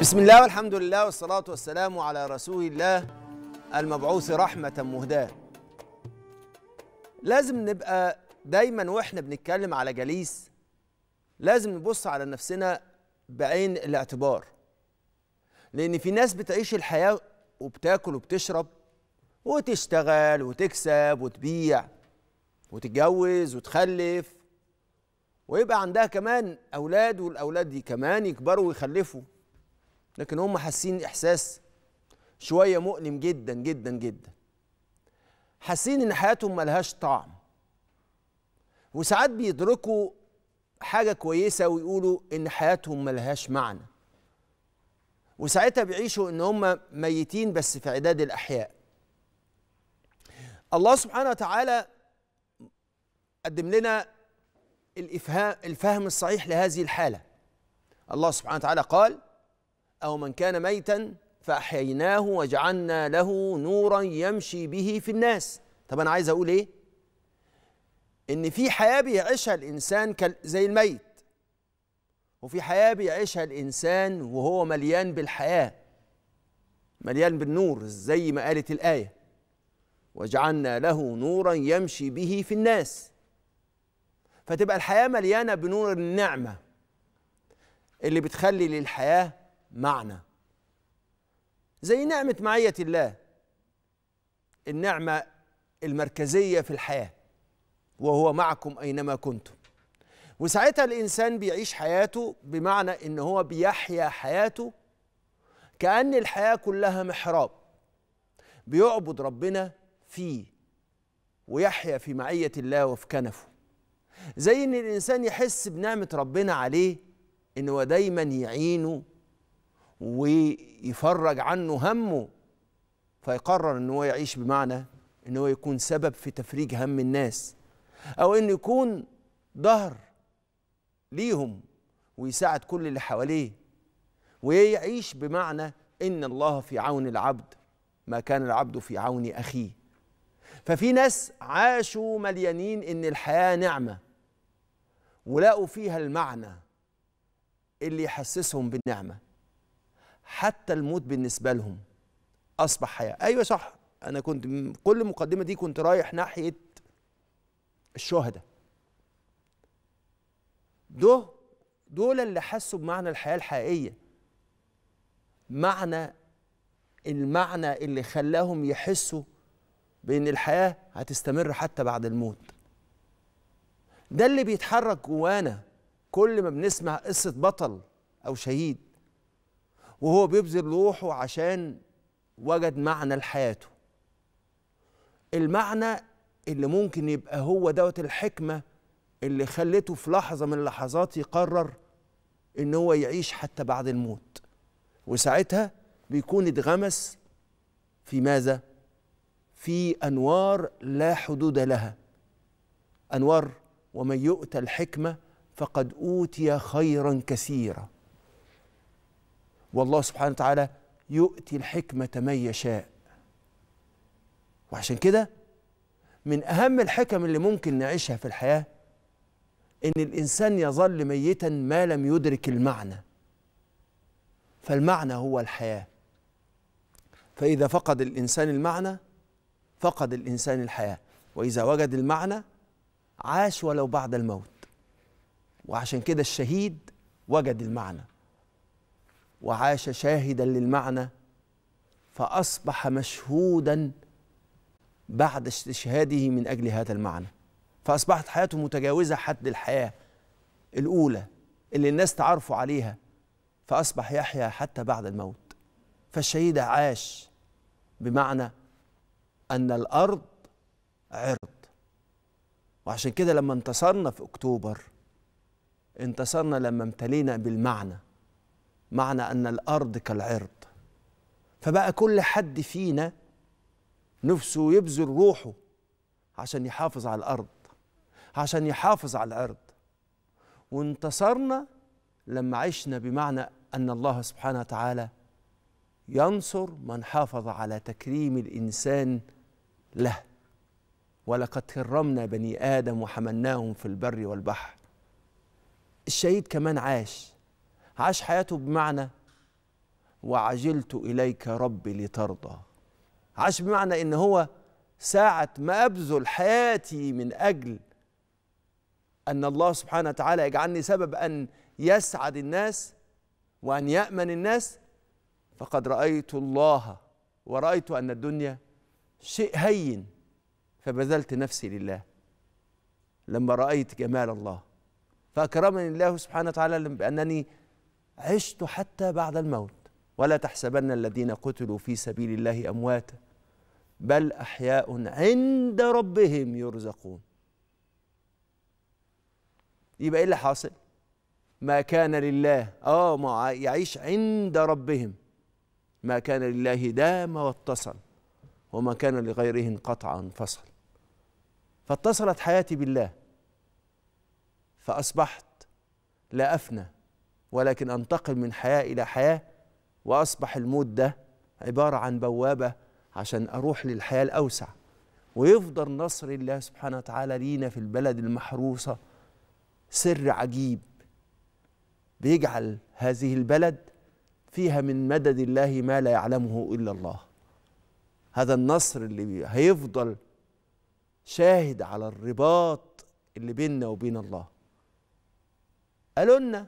بسم الله والحمد لله والصلاة والسلام على رسول الله المبعوث رحمة مهداة لازم نبقى دايما واحنا بنتكلم على جليس لازم نبص على نفسنا بعين الاعتبار لأن في ناس بتعيش الحياة وبتاكل وبتشرب وتشتغل وتكسب وتبيع وتتجوز وتخلف ويبقى عندها كمان أولاد والأولاد دي كمان يكبروا ويخلفوا لكن هم حاسين احساس شويه مؤلم جدا جدا جدا حاسين ان حياتهم ملهاش طعم وساعات بيدركوا حاجه كويسه ويقولوا ان حياتهم ملهاش معنى وساعتها بيعيشوا ان هم ميتين بس في عداد الاحياء الله سبحانه وتعالى قدم لنا الافهام الفهم الصحيح لهذه الحاله الله سبحانه وتعالى قال أو من كان ميتا فأحييناه وجعلنا له نورا يمشي به في الناس طب أنا عايز أقول إيه إن في حياة بيعيشها الإنسان زي الميت وفي حياة بيعيشها الإنسان وهو مليان بالحياة مليان بالنور زي ما قالت الآية وجعلنا له نورا يمشي به في الناس فتبقى الحياة مليانة بنور النعمة اللي بتخلي للحياة معنى زي نعمة معية الله النعمة المركزية في الحياة وهو معكم أينما كنتم وساعتها الإنسان بيعيش حياته بمعنى إن هو بيحيا حياته كأن الحياة كلها محراب بيعبد ربنا فيه ويحيا في معية الله وفي كنفه زي إن الإنسان يحس بنعمة ربنا عليه إن هو دايما يعينه ويفرج عنه همه فيقرر ان هو يعيش بمعنى ان هو يكون سبب في تفريج هم الناس او انه يكون ظهر ليهم ويساعد كل اللي حواليه ويعيش بمعنى ان الله في عون العبد ما كان العبد في عون اخيه ففي ناس عاشوا مليانين ان الحياه نعمه ولقوا فيها المعنى اللي يحسسهم بالنعمه حتى الموت بالنسبة لهم أصبح حياة أيوة صح أنا كنت كل المقدمة دي كنت رايح ناحية الشهداء دول دول اللي حسوا بمعنى الحياة الحقيقية معنى المعنى اللي خلاهم يحسوا بأن الحياة هتستمر حتى بعد الموت ده اللي بيتحرك جوانا كل ما بنسمع قصة بطل أو شهيد وهو بيبذل روحه عشان وجد معنى لحياته المعنى اللي ممكن يبقى هو دوت الحكمة اللي خلته في لحظة من اللحظات يقرر ان هو يعيش حتى بعد الموت وساعتها بيكون اتغمس في ماذا في انوار لا حدود لها انوار ومن يؤتى الحكمه فقد اوتي خيرا كثيرا والله سبحانه وتعالى يؤتي الحكمة من يشاء وعشان كده من أهم الحكم اللي ممكن نعيشها في الحياة إن الإنسان يظل ميتا ما لم يدرك المعنى فالمعنى هو الحياة فإذا فقد الإنسان المعنى فقد الإنسان الحياة وإذا وجد المعنى عاش ولو بعد الموت وعشان كده الشهيد وجد المعنى وعاش شاهدا للمعنى فأصبح مشهودا بعد استشهاده من أجل هذا المعنى فأصبحت حياته متجاوزة حد الحياة الأولى اللي الناس تعرفوا عليها فأصبح يحيا حتى بعد الموت فالشهيد عاش بمعنى أن الأرض عرض وعشان كده لما انتصرنا في أكتوبر انتصرنا لما امتلينا بالمعنى معنى أن الأرض كالعرض فبقى كل حد فينا نفسه يبذل روحه عشان يحافظ على الأرض عشان يحافظ على العرض وانتصرنا لما عشنا بمعنى أن الله سبحانه وتعالى ينصر من حافظ على تكريم الإنسان له ولقد كرمنا بني آدم وحملناهم في البر والبحر الشهيد كمان عاش عاش حياته بمعنى وعجلت إليك ربي لترضى عاش بمعنى إن هو ساعة ما أبذل حياتي من أجل أن الله سبحانه وتعالى يجعلني سبب أن يسعد الناس وأن يأمن الناس فقد رأيت الله ورأيت أن الدنيا شيء هين فبذلت نفسي لله لما رأيت جمال الله فأكرمني الله سبحانه وتعالى بأنني عشت حتى بعد الموت ولا تحسبن الذين قتلوا في سبيل الله امواتا بل احياء عند ربهم يرزقون يبقى ايه اللي حاصل ما كان لله اه ما يعيش عند ربهم ما كان لله دام واتصل وما كان لغيره انقطع انفصل فاتصلت حياتي بالله فاصبحت لا افنى ولكن انتقل من حياه الى حياه واصبح الموت ده عباره عن بوابه عشان اروح للحياه الاوسع ويفضل نصر الله سبحانه وتعالى لينا في البلد المحروسه سر عجيب بيجعل هذه البلد فيها من مدد الله ما لا يعلمه الا الله هذا النصر اللي هيفضل شاهد على الرباط اللي بيننا وبين الله قالوا لنا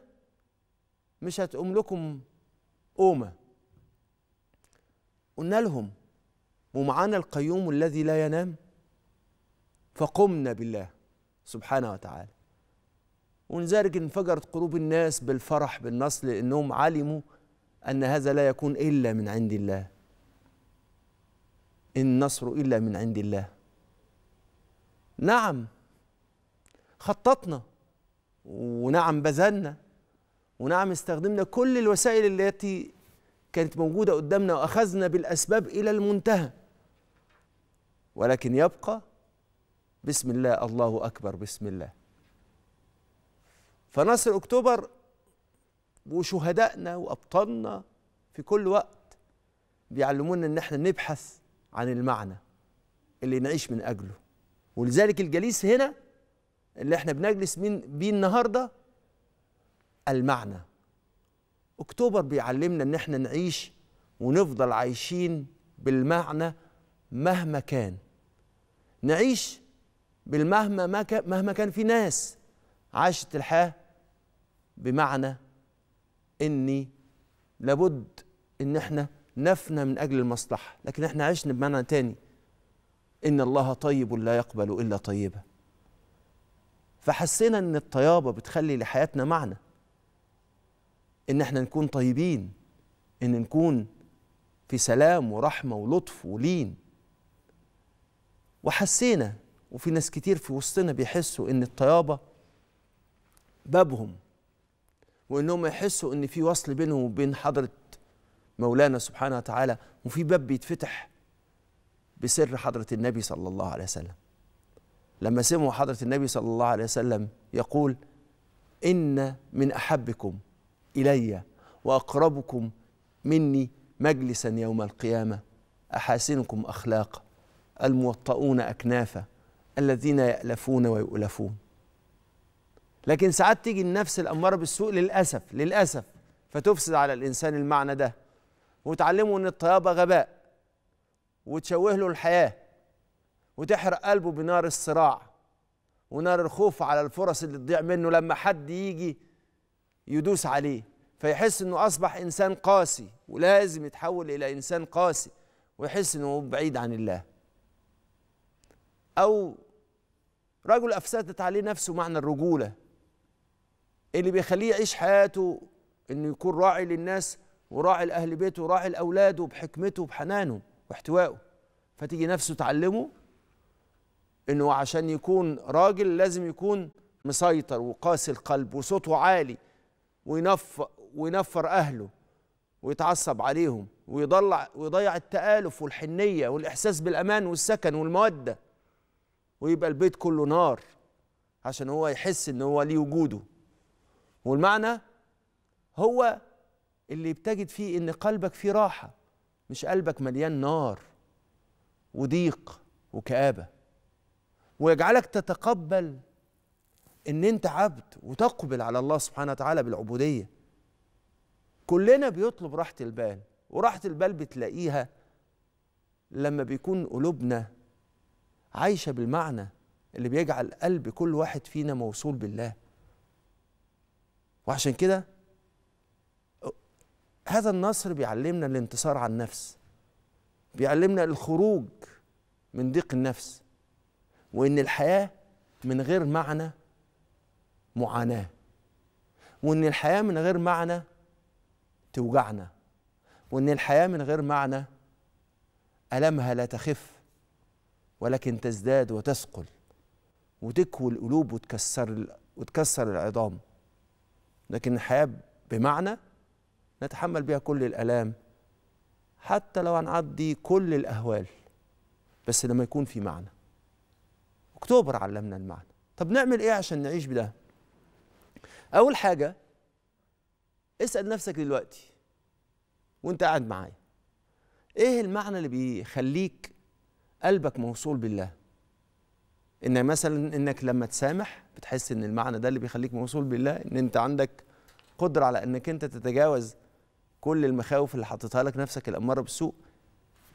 مش هتقوم لكم قومه قلنا لهم ومعانا القيوم الذي لا ينام فقمنا بالله سبحانه وتعالى ونذلك انفجرت قلوب الناس بالفرح بالنصر لانهم علموا ان هذا لا يكون الا من عند الله النصر الا من عند الله نعم خططنا ونعم بذلنا ونعم استخدمنا كل الوسائل التي كانت موجودة قدامنا وأخذنا بالأسباب إلى المنتهى ولكن يبقى بسم الله الله أكبر بسم الله فنصر أكتوبر وشهدائنا وأبطالنا في كل وقت بيعلمونا إن إحنا نبحث عن المعنى اللي نعيش من أجله ولذلك الجليس هنا اللي إحنا بنجلس بيه النهارده المعنى اكتوبر بيعلمنا ان احنا نعيش ونفضل عايشين بالمعنى مهما كان نعيش بالمهما ما كان مهما كان في ناس عاشت الحياه بمعنى اني لابد ان احنا نفنى من اجل المصلحه لكن احنا عشنا بمعنى تاني ان الله طيب لا يقبل الا طيبا فحسينا ان الطيابه بتخلي لحياتنا معنى ان احنا نكون طيبين ان نكون في سلام ورحمه ولطف ولين وحسينا وفي ناس كتير في وسطنا بيحسوا ان الطيابه بابهم وانهم يحسوا ان في وصل بينهم وبين حضره مولانا سبحانه وتعالى وفي باب بيتفتح بسر حضره النبي صلى الله عليه وسلم لما سمعوا حضره النبي صلى الله عليه وسلم يقول ان من احبكم إلي وأقربكم مني مجلسا يوم القيامة أحاسنكم أخلاقا الموطؤون أكنافا الذين يألفون ويؤلفون لكن ساعات تيجي النفس الأمارة بالسوء للأسف للأسف فتفسد على الإنسان المعنى ده وتعلمه أن الطيابة غباء وتشوه له الحياة وتحرق قلبه بنار الصراع ونار الخوف على الفرص اللي تضيع منه لما حد يجي يدوس عليه فيحس انه اصبح انسان قاسي ولازم يتحول الى انسان قاسي ويحس انه بعيد عن الله او رجل افسدت عليه نفسه معنى الرجوله اللي بيخليه يعيش حياته انه يكون راعي للناس وراعي لاهل بيته وراعي لاولاده بحكمته وبحنانه واحتوائه فتيجي نفسه تعلمه انه عشان يكون راجل لازم يكون مسيطر وقاسي القلب وصوته عالي وينفر وينفر اهله ويتعصب عليهم ويضلع ويضيع التآلف والحنية والإحساس بالأمان والسكن والمودة ويبقى البيت كله نار عشان هو يحس إن هو ليه وجوده والمعنى هو اللي بتجد فيه إن قلبك فيه راحة مش قلبك مليان نار وضيق وكآبة ويجعلك تتقبل ان انت عبد وتقبل على الله سبحانه وتعالى بالعبوديه كلنا بيطلب راحه البال وراحه البال بتلاقيها لما بيكون قلوبنا عايشه بالمعنى اللي بيجعل قلب كل واحد فينا موصول بالله وعشان كده هذا النصر بيعلمنا الانتصار على النفس بيعلمنا الخروج من ضيق النفس وان الحياه من غير معنى معاناه وان الحياه من غير معنى توجعنا وان الحياه من غير معنى المها لا تخف ولكن تزداد وتثقل وتكوي القلوب وتكسر وتكسر العظام لكن الحياه بمعنى نتحمل بها كل الالام حتى لو هنعدي كل الاهوال بس لما يكون في معنى اكتوبر علمنا المعنى طب نعمل ايه عشان نعيش بده اول حاجه اسال نفسك دلوقتي وانت قاعد معايا ايه المعنى اللي بيخليك قلبك موصول بالله ان مثلا انك لما تسامح بتحس ان المعنى ده اللي بيخليك موصول بالله ان انت عندك قدره على انك انت تتجاوز كل المخاوف اللي حطيتها لك نفسك الاماره بالسوء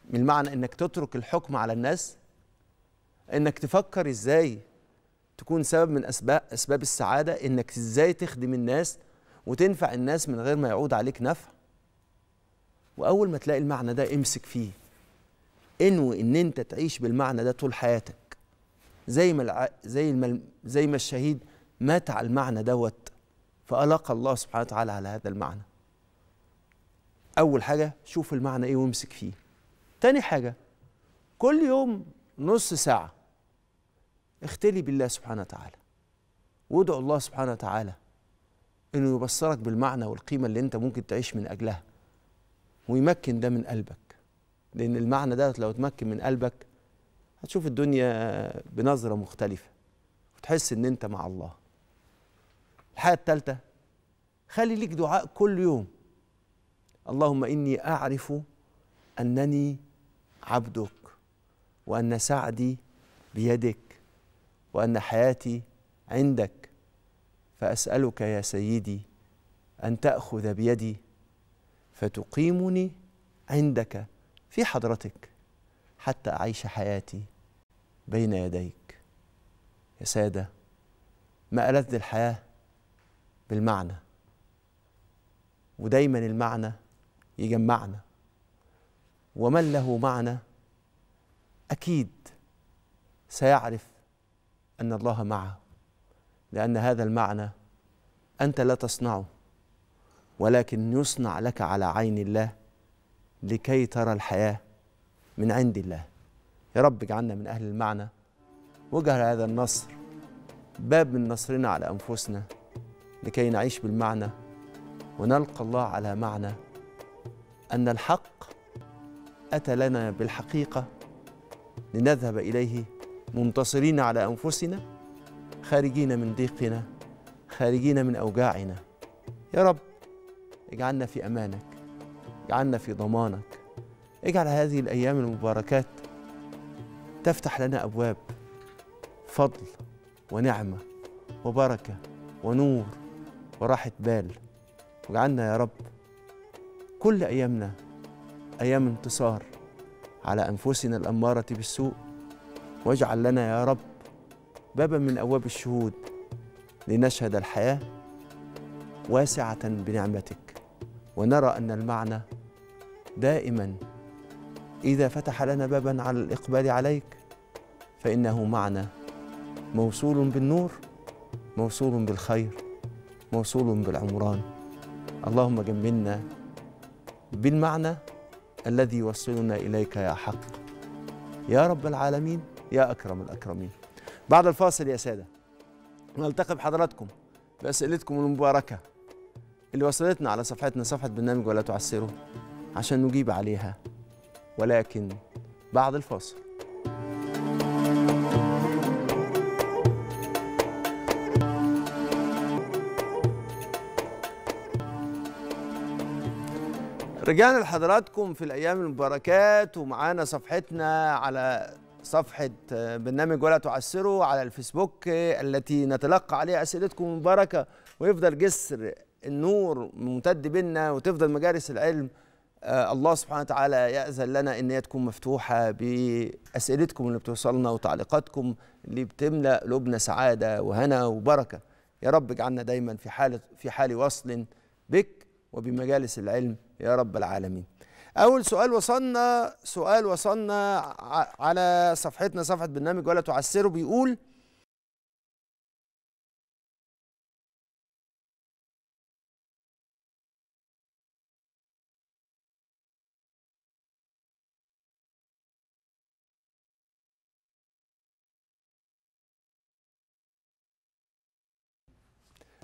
من المعنى انك تترك الحكم على الناس انك تفكر ازاي تكون سبب من اسباب اسباب السعاده انك ازاي تخدم الناس وتنفع الناس من غير ما يعود عليك نفع واول ما تلاقي المعنى ده امسك فيه انوي ان انت تعيش بالمعنى ده طول حياتك زي ما الع... زي ما زي ما الشهيد مات على المعنى دوت فألقى الله سبحانه وتعالى على هذا المعنى أول حاجة شوف المعنى إيه وامسك فيه تاني حاجة كل يوم نص ساعة اختلي بالله سبحانه وتعالى وادعو الله سبحانه وتعالى انه يبصرك بالمعنى والقيمه اللي انت ممكن تعيش من اجلها ويمكن ده من قلبك لان المعنى ده لو اتمكن من قلبك هتشوف الدنيا بنظره مختلفه وتحس ان انت مع الله الحاجه الثالثه خلي ليك دعاء كل يوم اللهم اني اعرف انني عبدك وان سعدي بيدك وان حياتي عندك فاسالك يا سيدي ان تاخذ بيدي فتقيمني عندك في حضرتك حتى اعيش حياتي بين يديك يا ساده ما ألذ الحياه بالمعنى ودايما المعنى يجمعنا ومن له معنى اكيد سيعرف أن الله معه لأن هذا المعنى أنت لا تصنعه ولكن يصنع لك على عين الله لكي ترى الحياة من عند الله يا رب اجعلنا من أهل المعنى وجه هذا النصر باب من نصرنا على أنفسنا لكي نعيش بالمعنى ونلقى الله على معنى أن الحق أتى لنا بالحقيقة لنذهب إليه منتصرين على أنفسنا خارجين من ضيقنا خارجين من أوجاعنا يا رب اجعلنا في أمانك اجعلنا في ضمانك اجعل هذه الأيام المباركات تفتح لنا أبواب فضل ونعمة وبركة ونور وراحة بال واجعلنا يا رب كل أيامنا أيام انتصار على أنفسنا الأمارة بالسوء واجعل لنا يا رب بابا من أبواب الشهود لنشهد الحياة واسعة بنعمتك ونرى أن المعنى دائما إذا فتح لنا بابا على الإقبال عليك فإنه معنى موصول بالنور موصول بالخير موصول بالعمران اللهم جملنا بالمعنى الذي يوصلنا إليك يا حق يا رب العالمين يا أكرم الأكرمين بعد الفاصل يا سادة نلتقي بحضراتكم بأسئلتكم المباركة اللي وصلتنا على صفحتنا صفحة برنامج ولا تعسروا عشان نجيب عليها ولكن بعد الفاصل رجعنا لحضراتكم في الايام المباركات ومعانا صفحتنا على صفحة آه، برنامج ولا تعسروا على الفيسبوك آه، التي نتلقى عليها أسئلتكم مباركة ويفضل جسر النور ممتد بنا وتفضل مجالس العلم آه، الله سبحانه وتعالى يأذن لنا إن هي تكون مفتوحة بأسئلتكم اللي بتوصلنا وتعليقاتكم اللي بتملأ قلوبنا سعادة وهنا وبركة يا رب اجعلنا دايما في حالة في حال وصل بك وبمجالس العلم يا رب العالمين اول سؤال وصلنا سؤال وصلنا على صفحتنا صفحه برنامج ولا تعسره بيقول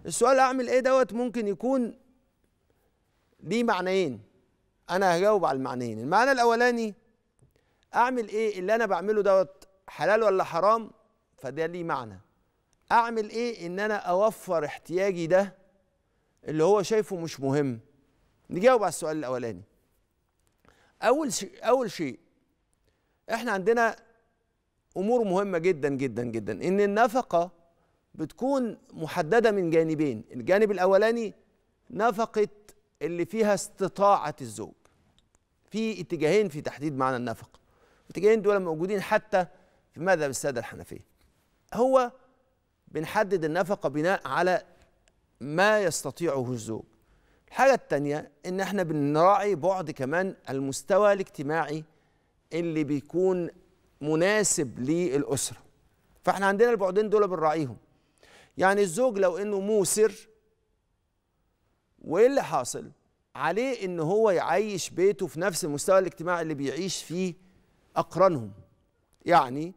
السؤال اعمل ايه دوت ممكن يكون ليه معنيين انا هجاوب على المعنيين المعنى الاولاني اعمل ايه اللي انا بعمله دوت حلال ولا حرام فده ليه معنى اعمل ايه ان انا اوفر احتياجي ده اللي هو شايفه مش مهم نجاوب على السؤال الاولاني اول شيء اول شيء احنا عندنا امور مهمه جدا جدا جدا ان النفقه بتكون محدده من جانبين الجانب الاولاني نفقه اللي فيها استطاعه الزوج في اتجاهين في تحديد معنى النفقة الاتجاهين دول موجودين حتى في مذهب السادة الحنفية هو بنحدد النفقة بناء على ما يستطيعه الزوج الحاجة الثانية إن إحنا بنراعي بعد كمان المستوى الاجتماعي اللي بيكون مناسب للأسرة فإحنا عندنا البعدين دول بنراعيهم يعني الزوج لو إنه موسر وإيه اللي حاصل؟ عليه ان هو يعيش بيته في نفس المستوى الاجتماعي اللي بيعيش فيه اقرانهم يعني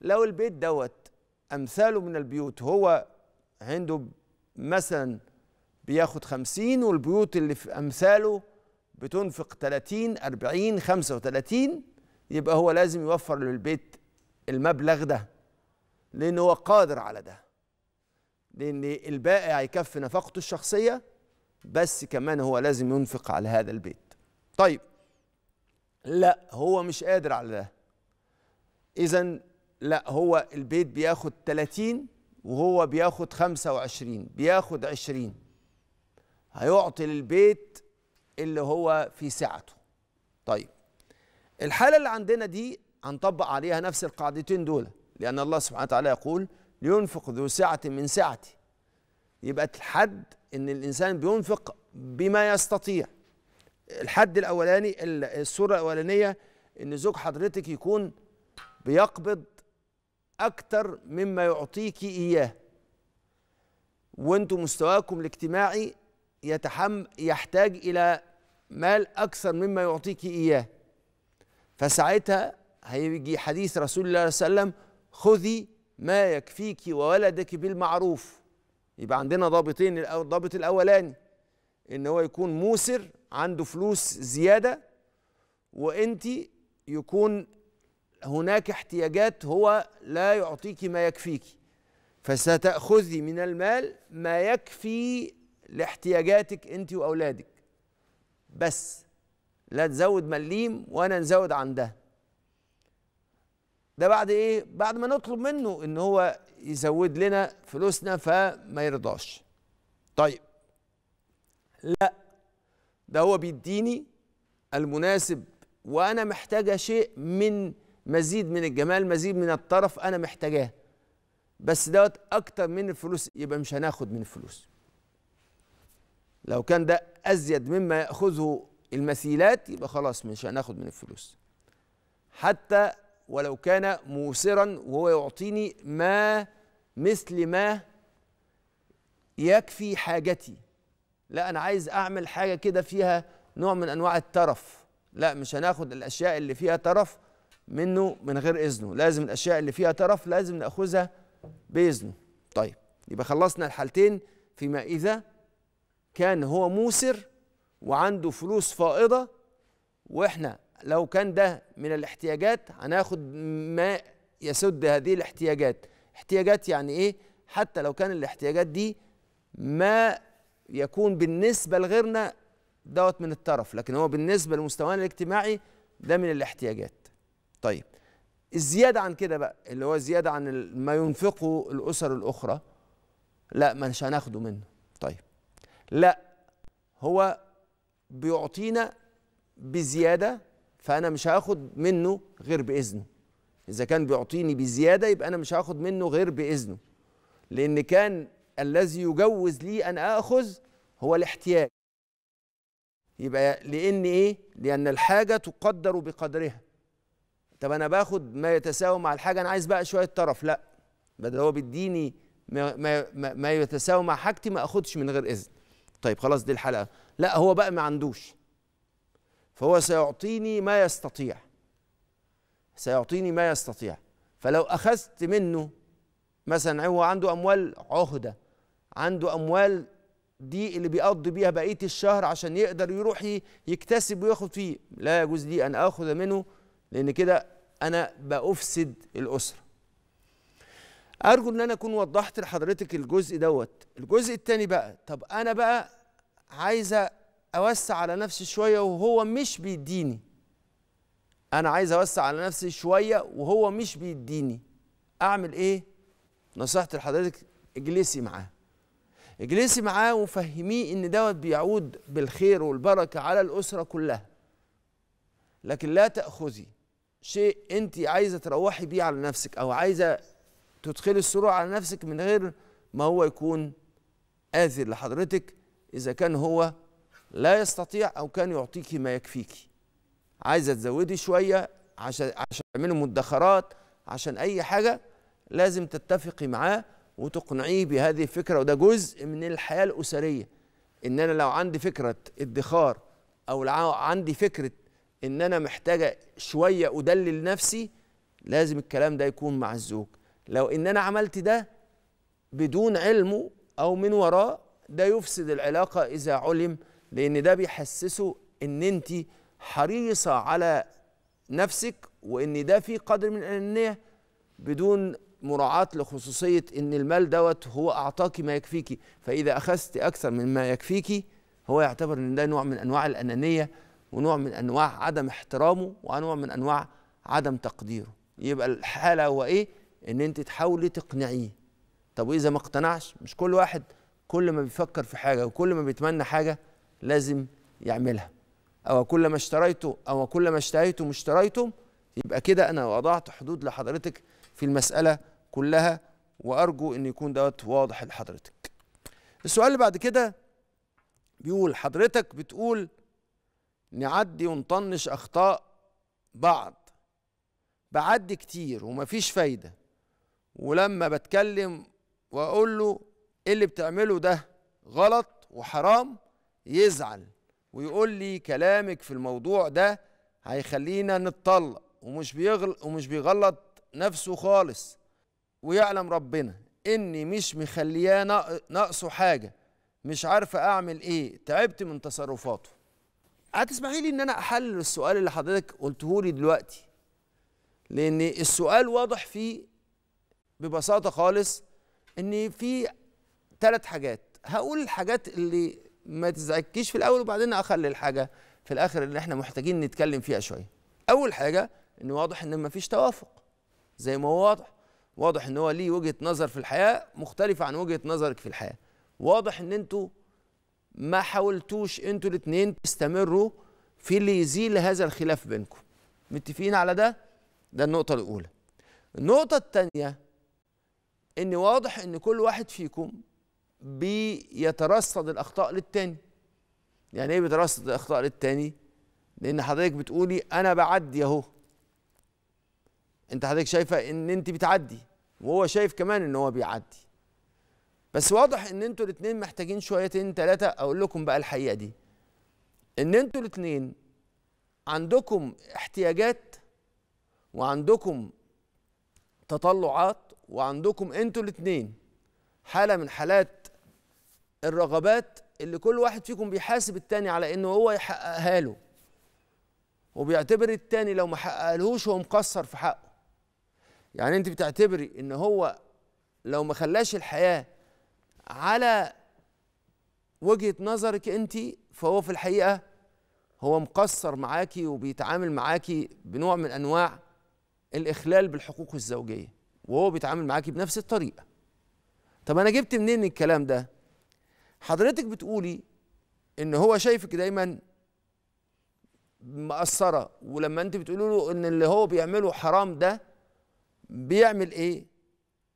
لو البيت دوت امثاله من البيوت هو عنده مثلا بياخد خمسين والبيوت اللي في امثاله بتنفق 30 40 35 يبقى هو لازم يوفر للبيت المبلغ ده لان هو قادر على ده لان الباقي هيكفي نفقته الشخصيه بس كمان هو لازم ينفق على هذا البيت طيب لا هو مش قادر على ده اذا لا هو البيت بياخد 30 وهو بياخد 25 بياخد 20 هيعطي للبيت اللي هو في سعته طيب الحالة اللي عندنا دي هنطبق عليها نفس القاعدتين دول لأن الله سبحانه وتعالى يقول لينفق ذو سعة من سعته يبقى الحد ان الانسان بينفق بما يستطيع الحد الاولاني الصوره الاولانيه ان زوج حضرتك يكون بيقبض اكتر مما يعطيك اياه وانتم مستواكم الاجتماعي يتحم يحتاج الى مال اكثر مما يعطيك اياه فساعتها هيجي حديث رسول الله صلى الله عليه وسلم خذي ما يكفيك وولدك بالمعروف يبقى عندنا ضابطين الضابط الاولاني ان هو يكون موسر عنده فلوس زياده وانت يكون هناك احتياجات هو لا يعطيك ما يكفيك فستاخذي من المال ما يكفي لاحتياجاتك انت واولادك بس لا تزود مليم وانا نزود عن ده ده بعد ايه بعد ما نطلب منه ان هو يزود لنا فلوسنا فما يرضاش طيب لا ده هو بيديني المناسب وانا محتاجه شيء من مزيد من الجمال مزيد من الطرف انا محتاجاه بس دوت اكتر من الفلوس يبقى مش هناخد من الفلوس لو كان ده ازيد مما ياخذه المثيلات يبقى خلاص مش هناخد من الفلوس حتى ولو كان موسرا وهو يعطيني ما مثل ما يكفي حاجتي لا انا عايز اعمل حاجه كده فيها نوع من انواع الترف لا مش هناخد الاشياء اللي فيها ترف منه من غير اذنه لازم الاشياء اللي فيها ترف لازم ناخذها باذنه طيب يبقى خلصنا الحالتين فيما اذا كان هو موسر وعنده فلوس فائضه واحنا لو كان ده من الاحتياجات هناخد ما يسد هذه الاحتياجات احتياجات يعني ايه حتى لو كان الاحتياجات دي ما يكون بالنسبه لغيرنا دوت من الطرف لكن هو بالنسبه لمستوانا الاجتماعي ده من الاحتياجات طيب الزياده عن كده بقى اللي هو زياده عن ما ينفقه الاسر الاخرى لا مش هناخده منه طيب لا هو بيعطينا بزياده فانا مش هاخد منه غير باذنه اذا كان بيعطيني بزياده يبقى انا مش هاخد منه غير باذنه لان كان الذي يجوز لي ان اخذ هو الاحتياج يبقى لان ايه لان الحاجه تقدر بقدرها طب انا باخد ما يتساوى مع الحاجه انا عايز بقى شويه طرف لا بدل هو بيديني ما, ما, ما يتساوى مع حاجتي ما اخدش من غير اذن طيب خلاص دي الحلقه لا هو بقى ما عندوش فهو سيعطيني ما يستطيع سيعطيني ما يستطيع فلو أخذت منه مثلا هو عنده أموال عهدة عنده أموال دي اللي بيقضي بيها بقية الشهر عشان يقدر يروح يكتسب وياخد فيه لا يجوز لي أن آخذ منه لأن كده أنا بأفسد الأسرة أرجو إن أنا أكون وضحت لحضرتك الجزء دوت الجزء الثاني بقى طب أنا بقى عايزة اوسع على نفسي شويه وهو مش بيديني انا عايز اوسع على نفسي شويه وهو مش بيديني اعمل ايه نصيحتي لحضرتك اجلسي معاه اجلسي معاه وفهميه ان دوت بيعود بالخير والبركه على الاسره كلها لكن لا تاخذي شيء انت عايزه تروحي بيه على نفسك او عايزه تدخلي السرور على نفسك من غير ما هو يكون آثر لحضرتك إذا كان هو لا يستطيع أو كان يعطيك ما يكفيك عايزة تزودي شوية عشان عشان تعملي مدخرات عشان أي حاجة لازم تتفقي معاه وتقنعيه بهذه الفكرة وده جزء من الحياة الأسرية إن أنا لو عندي فكرة ادخار أو عندي فكرة إن أنا محتاجة شوية أدلل نفسي لازم الكلام ده يكون مع الزوج لو إن أنا عملت ده بدون علمه أو من وراه ده يفسد العلاقة إذا علم لان ده بيحسسه ان انت حريصه على نفسك وان ده في قدر من الانانيه بدون مراعاة لخصوصية إن المال دوت هو أعطاك ما يكفيك فإذا أخذت أكثر مما يكفيك هو يعتبر إن ده نوع من أنواع الأنانية ونوع من أنواع عدم احترامه ونوع من أنواع عدم تقديره يبقى الحالة هو إيه؟ إن أنت تحاولي تقنعيه طب وإذا ما اقتنعش مش كل واحد كل ما بيفكر في حاجة وكل ما بيتمنى حاجة لازم يعملها او كل ما اشتريته او كل ما اشتريتم اشتريتم يبقى كده انا وضعت حدود لحضرتك في المساله كلها وارجو ان يكون دوت واضح لحضرتك السؤال اللي بعد كده بيقول حضرتك بتقول نعدي ونطنش اخطاء بعض بعدي كتير ومفيش فايده ولما بتكلم واقول له ايه اللي بتعمله ده غلط وحرام يزعل ويقول لي كلامك في الموضوع ده هيخلينا نتطلق ومش بيغل ومش بيغلط نفسه خالص ويعلم ربنا اني مش مخلياه ناقصه حاجه مش عارفه اعمل ايه تعبت من تصرفاته هتسمحي لي ان انا احلل السؤال اللي حضرتك قلته لي دلوقتي لان السؤال واضح فيه ببساطه خالص ان في ثلاث حاجات هقول الحاجات اللي ما تزعجكيش في الاول وبعدين اخلي الحاجه في الاخر اللي احنا محتاجين نتكلم فيها شويه اول حاجه ان واضح ان ما فيش توافق زي ما هو واضح واضح ان هو ليه وجهه نظر في الحياه مختلفه عن وجهه نظرك في الحياه واضح ان انتوا ما حاولتوش انتوا الاثنين تستمروا في اللي يزيل هذا الخلاف بينكم متفقين على ده ده النقطه الاولى النقطه الثانيه ان واضح ان كل واحد فيكم بيترصد الاخطاء للتاني يعني ايه بيترصد الاخطاء للتاني لان حضرتك بتقولي انا بعدي اهو انت حضرتك شايفه ان انت بتعدي وهو شايف كمان ان هو بيعدي بس واضح ان انتوا الاثنين محتاجين شويتين ثلاثه اقول لكم بقى الحقيقه دي ان انتوا الاثنين عندكم احتياجات وعندكم تطلعات وعندكم انتوا الاثنين حاله من حالات الرغبات اللي كل واحد فيكم بيحاسب التاني على انه هو يحققها له وبيعتبر التاني لو ما حققلهوش هو مقصر في حقه يعني انت بتعتبري ان هو لو ما خلاش الحياه على وجهه نظرك انت فهو في الحقيقه هو مقصر معاكي وبيتعامل معاكي بنوع من انواع الاخلال بالحقوق الزوجيه وهو بيتعامل معاكي بنفس الطريقه طب انا جبت منين الكلام ده حضرتك بتقولي ان هو شايفك دايما مقصره ولما انت بتقولي له ان اللي هو بيعمله حرام ده بيعمل ايه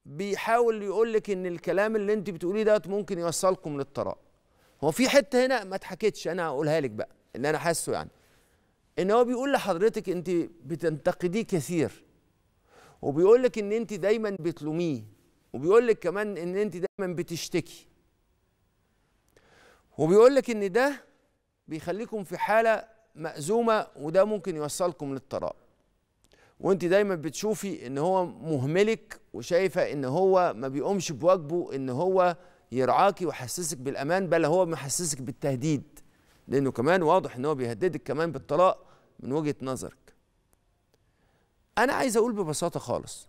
بيحاول يقول لك ان الكلام اللي انت بتقوليه دوت ممكن يوصلكم للطلاق هو في حته هنا ما اتحكتش انا هقولها لك بقى اللي انا حاسه يعني ان هو بيقول لحضرتك انت بتنتقديه كثير وبيقول لك ان انت دايما بتلوميه وبيقول لك كمان ان انت دايما بتشتكي وبيقول لك ان ده بيخليكم في حاله مأزومه وده ممكن يوصلكم للطلاق وانت دايما بتشوفي ان هو مهملك وشايفه ان هو ما بيقومش بواجبه ان هو يرعاكي ويحسسك بالامان بل هو محسسك بالتهديد لانه كمان واضح ان هو بيهددك كمان بالطلاق من وجهه نظرك انا عايز اقول ببساطه خالص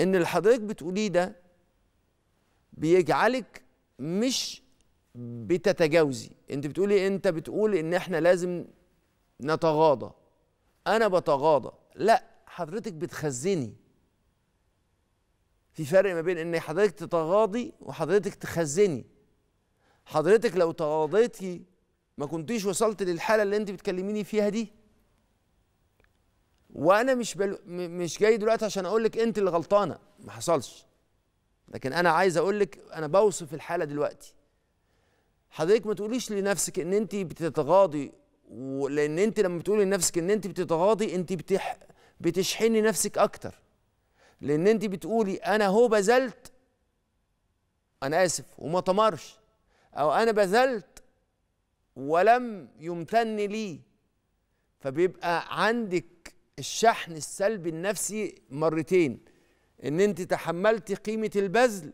ان اللي حضرتك بتقوليه ده بيجعلك مش بتتجاوزي انت بتقولي انت بتقول ان احنا لازم نتغاضى انا بتغاضى لا حضرتك بتخزني في فرق ما بين ان حضرتك تتغاضي وحضرتك تخزني حضرتك لو تغاضيتي ما كنتيش وصلت للحاله اللي انت بتكلميني فيها دي وانا مش بل... مش جاي دلوقتي عشان اقول لك انت اللي غلطانه ما حصلش لكن انا عايز اقول لك انا بوصف الحاله دلوقتي حضرتك ما تقوليش لنفسك ان انت بتتغاضي لان انت لما بتقولي لنفسك ان انت بتتغاضي انت بتح بتشحني نفسك اكتر لان انت بتقولي انا هو بذلت انا اسف وما طمرش او انا بذلت ولم يمتن لي فبيبقى عندك الشحن السلبي النفسي مرتين ان انت تحملتي قيمه البذل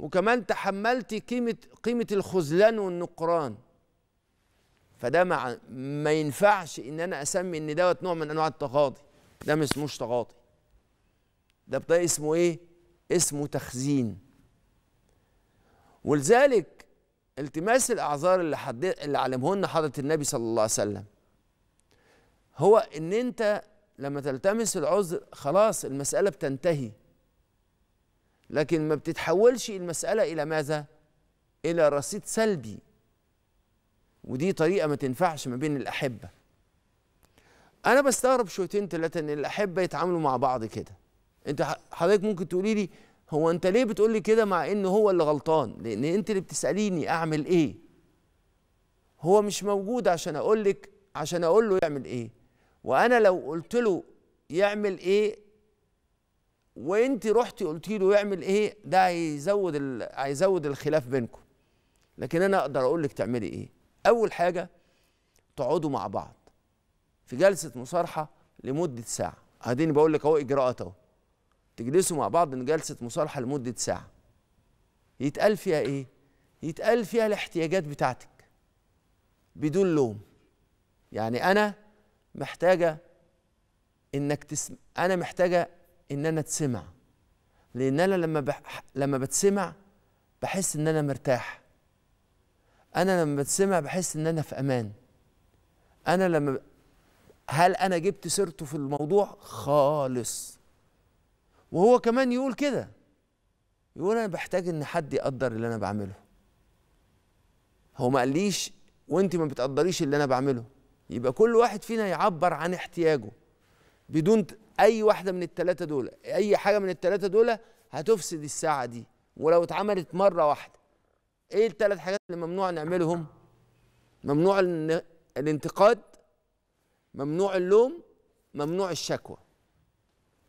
وكمان تحملتي قيمة قيمة الخذلان والنقران فده مع ما ينفعش ان انا اسمي ان دوت نوع من انواع التغاضي ده ما اسموش تغاضي ده بقى اسمه ايه اسمه تخزين ولذلك التماس الاعذار اللي حد اللي لنا حضره النبي صلى الله عليه وسلم هو ان انت لما تلتمس العذر خلاص المساله بتنتهي لكن ما بتتحولش المسألة إلى ماذا؟ إلى رصيد سلبي ودي طريقة ما تنفعش ما بين الأحبة أنا بستغرب شويتين تلاتة إن الأحبة يتعاملوا مع بعض كده أنت حضرتك ممكن تقولي لي هو أنت ليه بتقول لي كده مع إن هو اللي غلطان؟ لأن أنت اللي بتسأليني أعمل إيه؟ هو مش موجود عشان أقول لك عشان أقول له يعمل إيه؟ وأنا لو قلت له يعمل إيه وانت رحتي قلتي له يعمل ايه ده هيزود هيزود الخلاف بينكم لكن انا اقدر اقول لك تعملي ايه اول حاجه تقعدوا مع بعض في جلسه مصارحه لمده ساعه هديني بقول لك اهو اجراءات اهو تجلسوا مع بعض ان جلسه مصالحه لمده ساعه يتقال فيها ايه يتقال فيها الاحتياجات بتاعتك بدون لوم يعني انا محتاجه انك تسم... انا محتاجه ان انا اتسمع لان انا لما بح... لما بتسمع بحس ان انا مرتاح انا لما بتسمع بحس ان انا في امان انا لما هل انا جبت سيرته في الموضوع خالص وهو كمان يقول كده يقول انا بحتاج ان حد يقدر اللي انا بعمله هو ما قاليش وانت ما بتقدريش اللي انا بعمله يبقى كل واحد فينا يعبر عن احتياجه بدون اي واحده من الثلاثه دول اي حاجه من الثلاثه دول هتفسد الساعه دي ولو اتعملت مره واحده ايه الثلاث حاجات اللي ممنوع نعملهم ممنوع الانتقاد ممنوع اللوم ممنوع الشكوى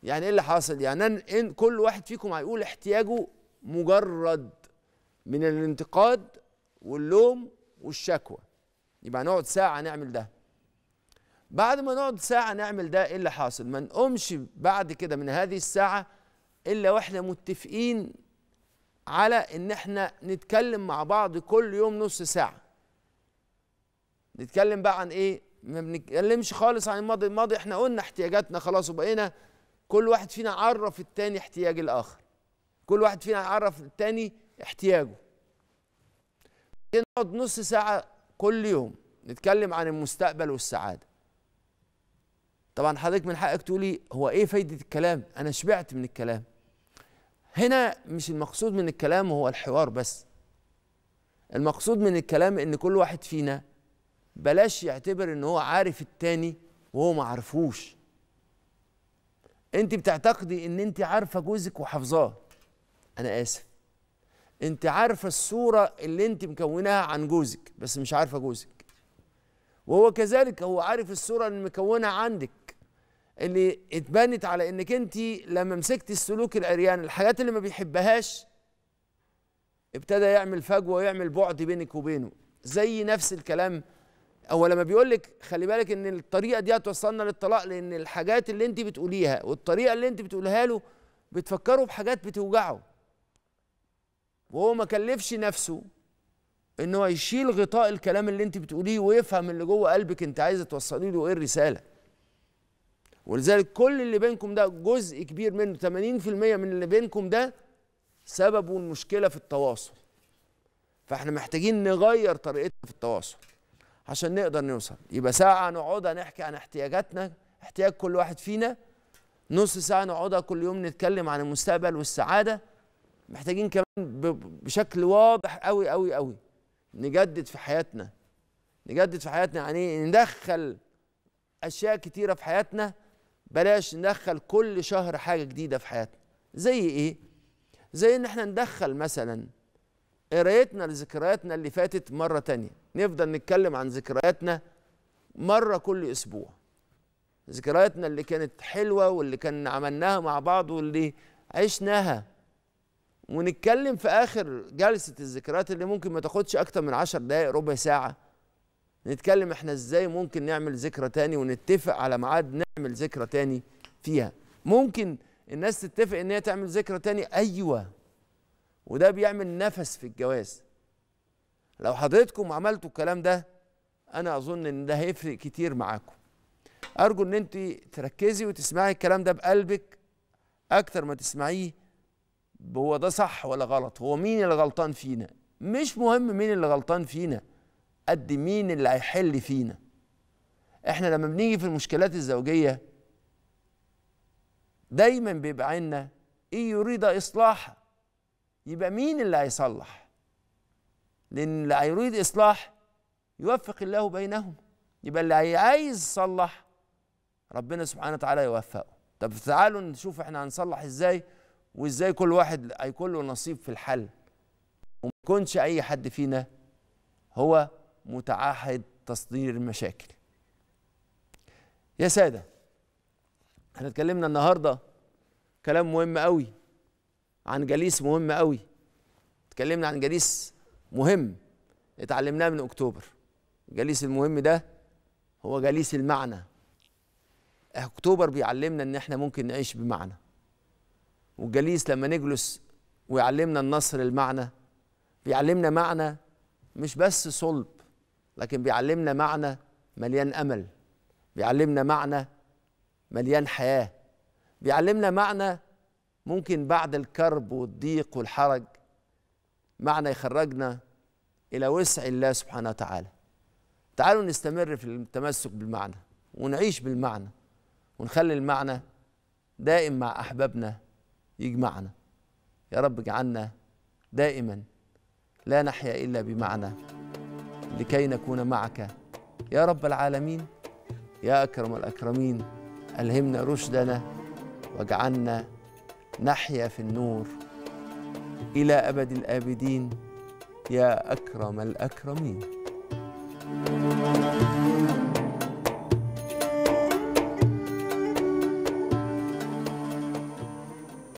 يعني ايه اللي حاصل يعني إن كل واحد فيكم هيقول احتياجه مجرد من الانتقاد واللوم والشكوى يبقى نقعد ساعه نعمل ده بعد ما نقعد ساعة نعمل ده ايه اللي حاصل ما نقومش بعد كده من هذه الساعة الا واحنا متفقين على ان احنا نتكلم مع بعض كل يوم نص ساعة نتكلم بقى عن ايه ما بنتكلمش خالص عن الماضي الماضي احنا قلنا احتياجاتنا خلاص وبقينا كل واحد فينا عرف التاني احتياج الاخر كل واحد فينا عرف التاني احتياجه نقعد نص ساعة كل يوم نتكلم عن المستقبل والسعادة طبعا حضرتك من حقك تقولي هو ايه فايده الكلام انا شبعت من الكلام هنا مش المقصود من الكلام هو الحوار بس المقصود من الكلام ان كل واحد فينا بلاش يعتبر ان هو عارف التاني وهو ما عارفوش انت بتعتقدي ان انت عارفه جوزك وحافظاه انا اسف انت عارفه الصوره اللي انت مكوناها عن جوزك بس مش عارفه جوزك وهو كذلك هو عارف الصوره اللي مكونها عندك اللي اتبنت على انك انت لما مسكت السلوك العريان الحاجات اللي ما بيحبهاش ابتدى يعمل فجوه ويعمل بعد بينك وبينه زي نفس الكلام هو لما بيقول لك خلي بالك ان الطريقه دي هتوصلنا للطلاق لان الحاجات اللي انت بتقوليها والطريقه اللي انت بتقولها له بتفكره بحاجات بتوجعه وهو ما كلفش نفسه ان هو يشيل غطاء الكلام اللي انت بتقوليه ويفهم اللي جوه قلبك انت عايزه توصلي له ايه الرساله ولذلك كل اللي بينكم ده جزء كبير منه 80% من اللي بينكم ده سببه المشكله في التواصل فاحنا محتاجين نغير طريقتنا في التواصل عشان نقدر نوصل يبقى ساعه نقعدها نحكي عن احتياجاتنا احتياج كل واحد فينا نص ساعه نقعدها كل يوم نتكلم عن المستقبل والسعاده محتاجين كمان بشكل واضح قوي قوي قوي نجدد في حياتنا نجدد في حياتنا يعني ندخل اشياء كتيره في حياتنا بلاش ندخل كل شهر حاجه جديده في حياتنا زي ايه زي ان احنا ندخل مثلا قرايتنا لذكرياتنا اللي فاتت مره تانية نفضل نتكلم عن ذكرياتنا مره كل اسبوع ذكرياتنا اللي كانت حلوه واللي كان عملناها مع بعض واللي عشناها ونتكلم في اخر جلسه الذكريات اللي ممكن ما تاخدش اكتر من عشر دقائق ربع ساعه نتكلم احنا ازاي ممكن نعمل ذكرى تاني ونتفق على ميعاد نعمل ذكرى تاني فيها ممكن الناس تتفق ان هي تعمل ذكرى تاني ايوه وده بيعمل نفس في الجواز لو حضرتكم عملتوا الكلام ده انا اظن ان ده هيفرق كتير معاكم ارجو ان انت تركزي وتسمعي الكلام ده بقلبك اكتر ما تسمعيه هو ده صح ولا غلط هو مين اللي غلطان فينا مش مهم مين اللي غلطان فينا قد مين اللي هيحل فينا احنا لما بنيجي في المشكلات الزوجيه دايما بيبقى عندنا ايه يريد اصلاح يبقى مين اللي هيصلح لان اللي هيريد اصلاح يوفق الله بينهم يبقى اللي عايز يصلح ربنا سبحانه وتعالى يوفقه طب تعالوا نشوف احنا هنصلح ازاي وازاي كل واحد هيكون له نصيب في الحل وما يكونش اي حد فينا هو متعهد تصدير المشاكل يا سادة احنا اتكلمنا النهاردة كلام مهم قوي عن جليس مهم قوي اتكلمنا عن جليس مهم اتعلمناه من اكتوبر الجليس المهم ده هو جليس المعنى اكتوبر بيعلمنا ان احنا ممكن نعيش بمعنى والجليس لما نجلس ويعلمنا النصر المعنى بيعلمنا معنى مش بس صلب لكن بيعلمنا معنى مليان امل بيعلمنا معنى مليان حياه بيعلمنا معنى ممكن بعد الكرب والضيق والحرج معنى يخرجنا الى وسع الله سبحانه وتعالى تعالوا نستمر في التمسك بالمعنى ونعيش بالمعنى ونخلي المعنى دائم مع احبابنا يجمعنا يا رب اجعلنا دائما لا نحيا الا بمعنى لكي نكون معك يا رب العالمين يا اكرم الاكرمين الهمنا رشدنا واجعلنا نحيا في النور الى ابد الابدين يا اكرم الاكرمين thank you